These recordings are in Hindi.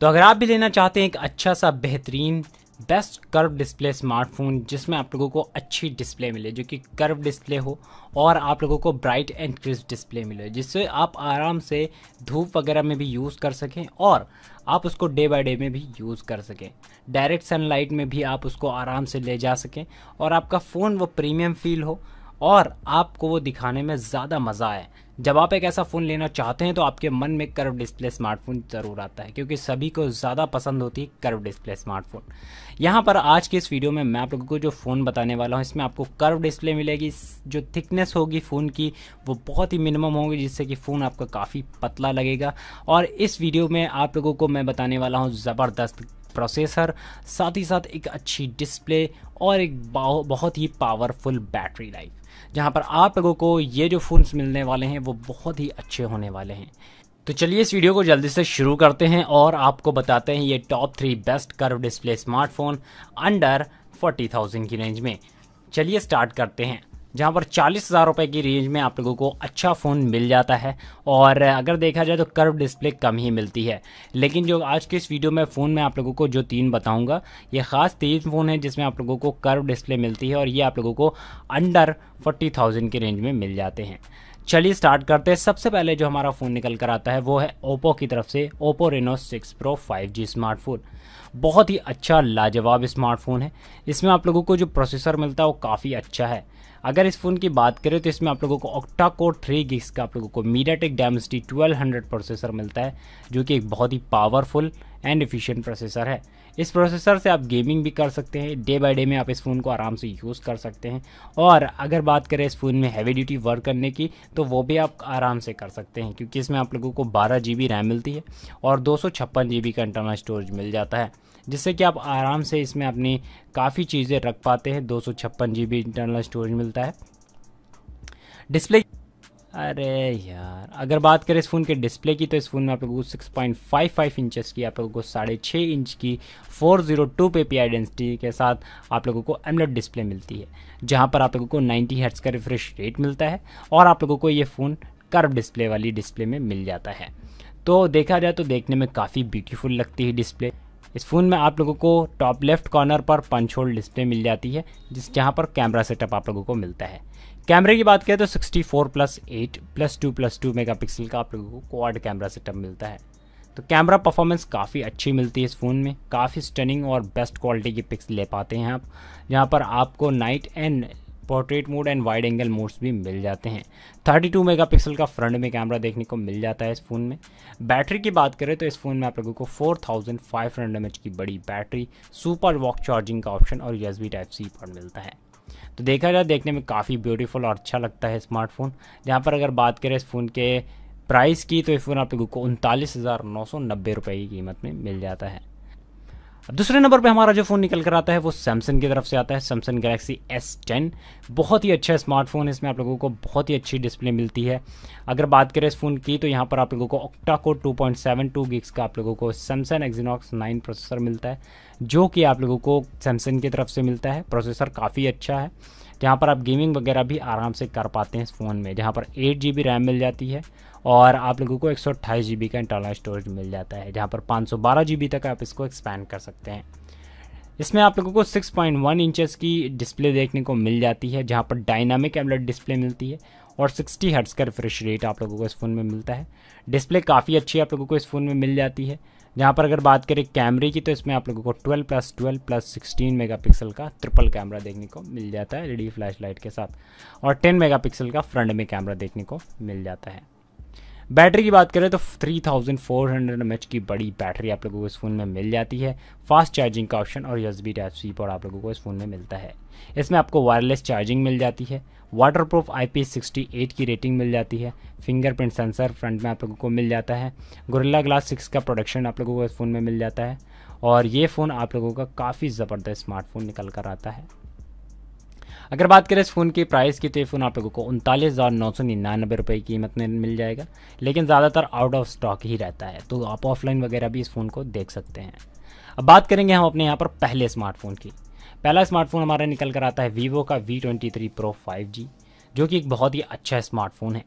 तो अगर आप भी लेना चाहते हैं एक अच्छा सा बेहतरीन बेस्ट कर्व डिस्प्ले स्मार्टफोन जिसमें आप लोगों को अच्छी डिस्प्ले मिले जो कि कर्व डिस्प्ले हो और आप लोगों को ब्राइट एंड क्रिस्प डिस्प्ले मिले जिससे आप आराम से धूप वगैरह में भी यूज़ कर सकें और आप उसको डे बाय डे में भी यूज़ कर सकें डायरेक्ट सनलाइट में भी आप उसको आराम से ले जा सकें और आपका फ़ोन वो प्रीमियम फील हो और आपको वो दिखाने में ज़्यादा मज़ा आए जब आप एक ऐसा फ़ोन लेना चाहते हैं तो आपके मन में कर्व डिस्प्ले स्मार्टफोन ज़रूर आता है क्योंकि सभी को ज़्यादा पसंद होती है कर्व डिस्प्ले स्मार्टफोन यहाँ पर आज के इस वीडियो में मैं आप लोगों को जो फ़ोन बताने वाला हूँ इसमें आपको कर्व डिस्प्ले मिलेगी जो थिकनेस होगी फ़ोन की वो बहुत ही मिनिमम होगी जिससे कि फ़ोन आपका काफ़ी पतला लगेगा और इस वीडियो में आप लोगों को मैं बताने वाला हूँ ज़बरदस्त प्रोसेसर साथ ही साथ एक अच्छी डिस्प्ले और एक बहुत ही पावरफुल बैटरी लाइफ जहाँ पर आप लोगों को ये जो फ़ोन्स मिलने वाले हैं वो बहुत ही अच्छे होने वाले हैं तो चलिए इस वीडियो को जल्दी से शुरू करते हैं और आपको बताते हैं ये top three best curve display smartphone under 40,000 की रेंज में चलिए स्टार्ट करते हैं जहाँ पर चालीस हज़ार रुपये की रेंज में आप लोगों को अच्छा फ़ोन मिल जाता है और अगर देखा जाए तो कर्व डिस्प्ले कम ही मिलती है लेकिन जो आज के इस वीडियो में फ़ोन में आप लोगों को जो तीन बताऊँगा ये ख़ास तीन फ़ोन है जिसमें आप लोगों को कर्व डिस्प्ले मिलती है और ये आप लोगों को अंडर फोर्टी थाउजेंड के रेंज में मिल जाते हैं चलिए स्टार्ट करते हैं सबसे पहले जो हमारा फ़ोन निकल कर आता है वो है ओप्पो की तरफ से Oppo Reno six pro five G smartphone बहुत ही अच्छा लाजवाब स्मार्टफोन है इसमें आप लोगों को जो प्रोसेसर मिलता है वो काफ़ी अच्छा है अगर इस फ़ोन की बात करें तो इसमें आप लोगों को ऑक्टा कोर थ्री गिग्स का आप लोगों को मीडियाटेक टेक 1200 प्रोसेसर मिलता है जो कि एक बहुत ही पावरफुल एंड एफिशिएंट प्रोसेसर है इस प्रोसेसर से आप गेमिंग भी कर सकते हैं डे बाय डे में आप इस फ़ोन को आराम से यूज़ कर सकते हैं और अगर बात करें इस फ़ोन में हैवी ड्यूटी वर्क करने की तो वो भी आप आराम से कर सकते हैं क्योंकि इसमें आप लोगों को बारह जी बी रैम मिलती है और दो सौ छप्पन जी बी का इंटरनल स्टोरेज मिल जाता है जिससे कि आप आराम से इसमें अपनी काफ़ी चीज़ें रख पाते हैं दो सौ छप्पन जी बी इंटरनल स्टोरेज मिलता है डिस्प्ले अरे यार अगर बात करें इस फ़ोन के डिस्प्ले की तो इस फ़ोन में आप लोगों को six point five five inches की आप लोगों को साढ़े छः इंच की four zero two P P density के साथ आप लोगों को एमलेट डिस्प्ले मिलती है जहाँ पर आप लोगों को नाइन्टी हर्ट्स का रिफ्रेश रेट मिलता है और आप लोगों को ये फ़ोन कर्व डिस्प्ले वाली डिस्प्ले में मिल जाता है तो देखा जाए तो देखने में काफ़ी ब्यूटीफुल लगती है डिस्प्ले इस फ़ोन में आप लोगों को टॉप लेफ्ट कॉर्नर पर पंच होल डिस्प्ले मिल जाती है जिस जहाँ पर कैमरा सेटअप आप लोगों को मिलता है कैमरे की बात करें तो 64 plus eight plus two plus two mega का आप लोगों को क्वाड कैमरा सेटअप मिलता है तो कैमरा परफॉर्मेंस काफ़ी अच्छी मिलती है इस फ़ोन में काफ़ी स्टनिंग और बेस्ट क्वालिटी की पिक्स ले पाते हैं आप जहाँ पर आपको night and portrait mode and wide angle modes भी मिल जाते हैं 32 मेगापिक्सल का फ्रंट में कैमरा देखने को मिल जाता है इस फ़ोन में बैटरी की बात करें तो इस फ़ोन में आप लोगों को फोर थाउजेंड फाइव हंड्रेड की बड़ी बैटरी सुपर वॉक चार्जिंग का ऑप्शन और यू टाइप सी पर मिलता है तो देखा जाए देखने में काफ़ी ब्यूटीफुल और अच्छा लगता है स्मार्टफोन जहाँ पर अगर बात करें इस फ़ोन के प्राइस की तो ये फ़ोन आप लोगों को उनतालीस हज़ार नौ सौ नब्बे रुपये की कीमत में मिल जाता है दूसरे नंबर पे हमारा जो फ़ोन निकल कर आता है वो सैमसंग की तरफ से आता है सैमसंग गैलेक्सी एस टेन बहुत ही अच्छा स्मार्टफोन है इसमें आप लोगों को बहुत ही अच्छी डिस्प्ले मिलती है अगर बात करें इस फ़ोन की तो यहाँ पर आप लोगों को ऑक्टा को टू पॉइंट सेवन टू का आप लोगों को सैमसंग एक्जीनॉक्स नाइन प्रोसेसर मिलता है जो कि आप लोगों को सैमसंग की तरफ से मिलता है प्रोसेसर काफ़ी अच्छा है जहाँ पर आप गेमिंग वगैरह भी आराम से कर पाते हैं इस फ़ोन में जहाँ पर एट जी बी रैम मिल जाती है और आप लोगों को एक सौ का इंटरनल स्टोरेज मिल जाता है जहाँ पर पाँच सौ तक आप इसको एक्सपैंड कर सकते हैं इसमें आप लोगों को 6.1 पॉइंट की डिस्प्ले देखने को मिल जाती है जहाँ पर डायनामिक एमलेट डिस्प्ले मिलती है और 60 हर्ट्स का रिफ्रेश रेट आप लोगों को इस फ़ोन में मिलता है डिस्प्ले काफ़ी अच्छी आप लोगों को इस फ़ोन में मिल जाती है जहाँ पर अगर बात करें कैमरे की तो इसमें आप लोगों को 12 plus twelve plus sixteen megapixel का ट्रिपल कैमरा देखने को मिल जाता है रेडी फ्लैश लाइट के साथ और टेन मेगा का फ्रंट में कैमरा देखने को मिल जाता है बैटरी की बात करें तो 3400 थाउजेंड की बड़ी बैटरी आप लोगों को इस फ़ोन में मिल जाती है फास्ट चार्जिंग का ऑप्शन और बी टाइप सी पर आप लोगों को इस फ़ोन में मिलता है इसमें आपको वायरलेस चार्जिंग मिल जाती है वाटर प्रूफ आई की रेटिंग मिल जाती है फिंगरप्रिंट सेंसर फ्रंट में आप लोगों को मिल जाता है गुरिल्ला ग्लास सिक्स का प्रोडक्शन आप लोगों को इस फ़ोन में मिल जाता है और ये फ़ोन आप लोगों का काफ़ी ज़बरदस्त स्मार्टफोन निकल कर आता है अगर बात करें इस फ़ोन की प्राइस की तो ये फ़ोन आप लोगों को उनतालीस हज़ार नौ सौ निन्यानबे रुपये की कीमत में मिल जाएगा लेकिन ज़्यादातर आउट ऑफ स्टॉक ही रहता है तो आप ऑफलाइन वगैरह भी इस फ़ोन को देख सकते हैं अब बात करेंगे हम अपने यहाँ पर पहले स्मार्टफ़ोन की पहला स्मार्टफ़ोन हमारा निकल कर आता है वीवो का V twenty three pro five G जो कि एक बहुत ही अच्छा स्मार्टफ़ोन है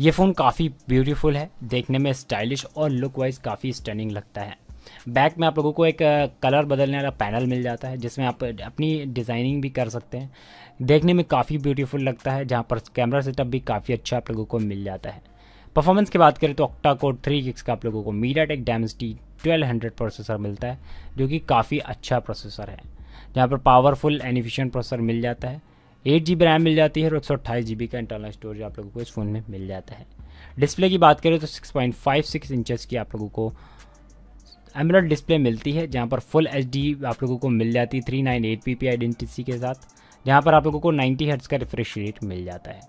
ये फ़ोन काफ़ी ब्यूटीफुल है देखने में स्टाइलिश और लुक वाइज काफ़ी स्टनिंग लगता है बैक में आप लोगों को एक कलर बदलने वाला पैनल मिल जाता है जिसमें आप अपनी डिज़ाइनिंग भी कर सकते हैं देखने में काफ़ी ब्यूटीफुल लगता है जहाँ पर कैमरा सेटअप भी काफ़ी अच्छा आप लोगों को मिल जाता है परफॉर्मेंस की बात करें तो ऑक्टा कोड थ्री गिक्स का आप लोगों को MediaTek Dimensity twelve hundred processor मिलता है जो कि काफ़ी अच्छा प्रोसेसर है जहाँ पर पावरफुल एंड एनिफिशियंट प्रोसेसर मिल जाता है एट जी रैम मिल जाती है और एक सौ अट्ठाईस जी बी का इंटरनल स्टोरेज आप लोगों को इस फ़ोन में मिल जाता है डिस्प्ले की बात करें तो six point five six inches की आप लोगों को एमरल्ड डिस्प्ले मिलती है जहाँ पर फुल एच आप लोगों को मिल जाती है three nine eight P P identity के साथ जहाँ पर आप लोगों को 90 हर्ट्स का रिफ्रेश रेट मिल जाता है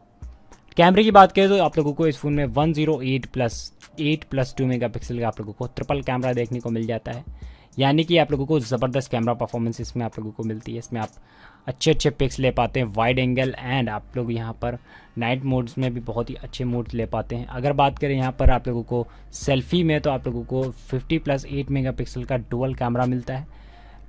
कैमरे की बात करें तो आप लोगों को इस फ़ोन में 108 प्लस 8 प्लस टू मेगा का आप लोगों को ट्रिपल कैमरा देखने को मिल जाता है यानी कि आप लोगों को ज़बरदस्त कैमरा परफॉर्मेंस इसमें आप लोगों को मिलती है इसमें आप अच्छे अच्छे पिक्स ले पाते हैं वाइड एंगल एंड आप लोग यहाँ पर नाइट मोड्स में भी बहुत ही अच्छे मोड्स ले पाते हैं अगर बात करें यहाँ पर आप लोगों को सेल्फी में तो आप लोगों को 50 प्लस 8 मेगापिक्सल का डुअल कैमरा मिलता है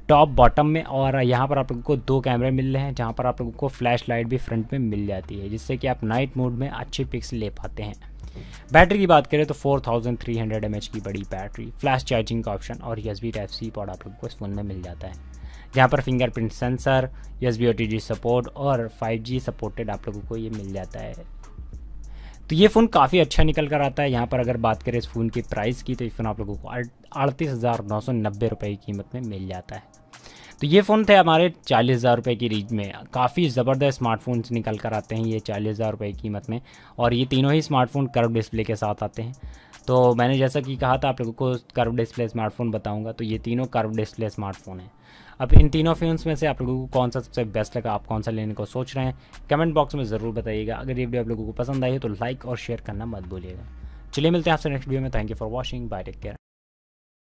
टॉप बॉटम में और यहाँ पर आप लोगों को दो कैमरे मिल रहे हैं जहाँ पर आप लोगों को फ्लैश लाइट भी फ्रंट में मिल जाती है जिससे कि आप नाइट मोड में अच्छे पिक्स ले पाते हैं बैटरी की बात करें तो 4300 थाउजेंड की बड़ी बैटरी फ्लैश चार्जिंग का ऑप्शन और USB type C port आप लोगों को इस फ़ोन में मिल जाता है जहाँ पर fingerprint sensor USB O T G support और फाइव सपोर्टेड आप लोगों को ये मिल जाता है तो ये फ़ोन काफ़ी अच्छा निकल कर आता है यहाँ पर अगर बात करें इस फ़ोन की प्राइस की तो ये फ़ोन आप लोगों को अड़तीस हज़ार नौ सौ नब्बे रुपये की कीमत में मिल जाता है तो ये फ़ोन थे हमारे चालीस हज़ार रुपये की रेंज में काफ़ी ज़बरदस्त स्मार्टफोन्स निकल कर आते हैं ये चालीस हज़ार रुपये की कीमत में और ये तीनों ही स्मार्टफोन कर्व डिस्प्ले के साथ आते हैं तो मैंने जैसा कि कहा था आप लोगों को कर्व डिस्प्ले स्मार्टफोन बताऊँगा तो ये तीनों कर्व डिस्प्ले स्मार्टफोन हैं अब इन तीनों फ़ोन्स में से आप लोगों को कौन सा सबसे बेस्ट लगा आप कौन सा लेने को सोच रहे हैं कमेंट बॉक्स में ज़रूर बताइएगा अगर ये वीडियो आप लोगों को पसंद आई है तो लाइक और शेयर करना मत भूलिएगा चलिए मिलते हैं आपसे नेक्स्ट वीडियो में thank you for watching bye take care